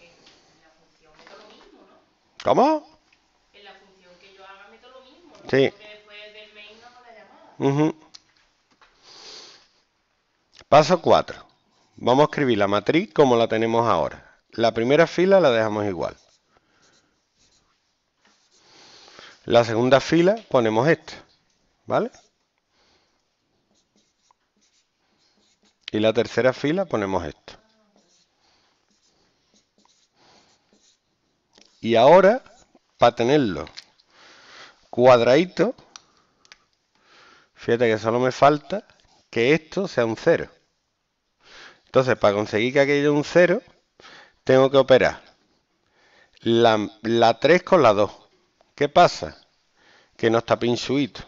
en, función lo ¿no? ¿Cómo? En la función que yo haga meto lo mismo, ¿no? Sí. Porque después del main no me da Paso 4. Vamos a escribir la matriz como la tenemos ahora. La primera fila la dejamos igual. La segunda fila ponemos esto, ¿vale? Y la tercera fila ponemos esto. Y ahora, para tenerlo cuadradito, fíjate que solo me falta que esto sea un 0. Entonces, para conseguir que aquello sea un 0, tengo que operar la, 3 con la 2. ¿Qué pasa? Que no está pinchuito.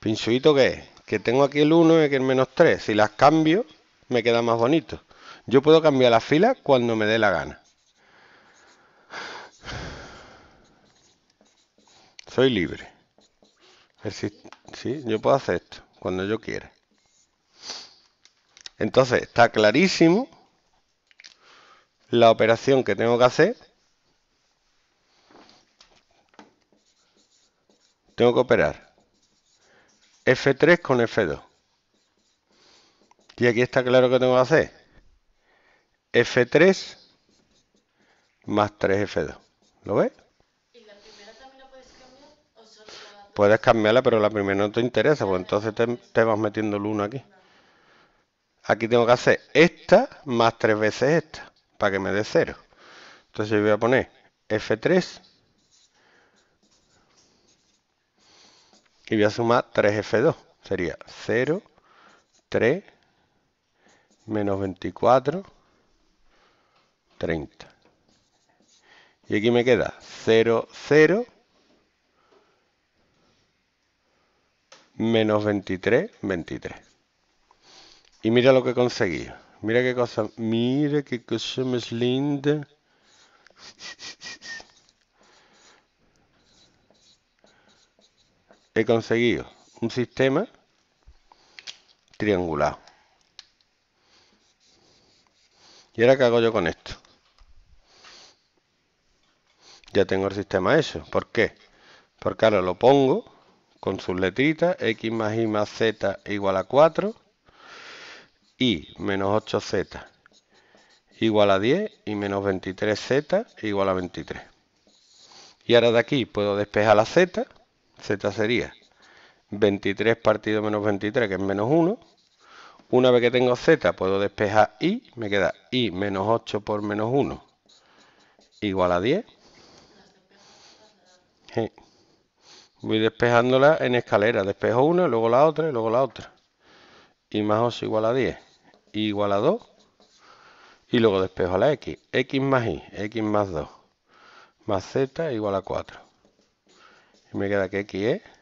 ¿Pinchuito qué es? Que tengo aquí el 1 y aquí el menos 3. Si las cambio, me queda más bonito. Yo puedo cambiar la fila cuando me dé la gana. Soy libre. yo puedo hacer esto cuando yo quiera. Entonces, está clarísimo la operación que tengo que hacer. Tengo que operar F3 con F2. Y aquí está claro que tengo que hacer. F3 más 3F2. ¿Lo ves? Puedes cambiarla, pero la primera no te interesa, pues entonces te, vas metiendo el 1 aquí. Aquí tengo que hacer esta más tres veces esta, para que me dé 0. Entonces yo voy a poner F3 y voy a sumar 3F2. Sería 0, 3, menos 24, 30. Y aquí me queda 0, 0, menos 23, 23. Y mira lo que he conseguido Mira qué cosa, mira qué cosa más linda. He conseguido un sistema triangular. ¿Y ahora qué hago yo con esto? Ya tengo el sistema eso. ¿Por qué? Porque ahora lo pongo con sus letritas, x más y más z igual a 4 y menos 8z igual a 10 y menos 23z igual a 23. Y ahora de aquí puedo despejar la z, z sería 23 partido menos 23 que es menos 1. Una vez que tengo z puedo despejar y, me queda y menos 8 por menos 1 igual a 10. Sí. Voy despejándola en escalera. Despejo una, luego la otra y luego la otra. Y más 2 igual a 10. Y igual a 2. Y luego despejo a la x. x más y. x más 2. Más z igual a 4. Y me queda que x es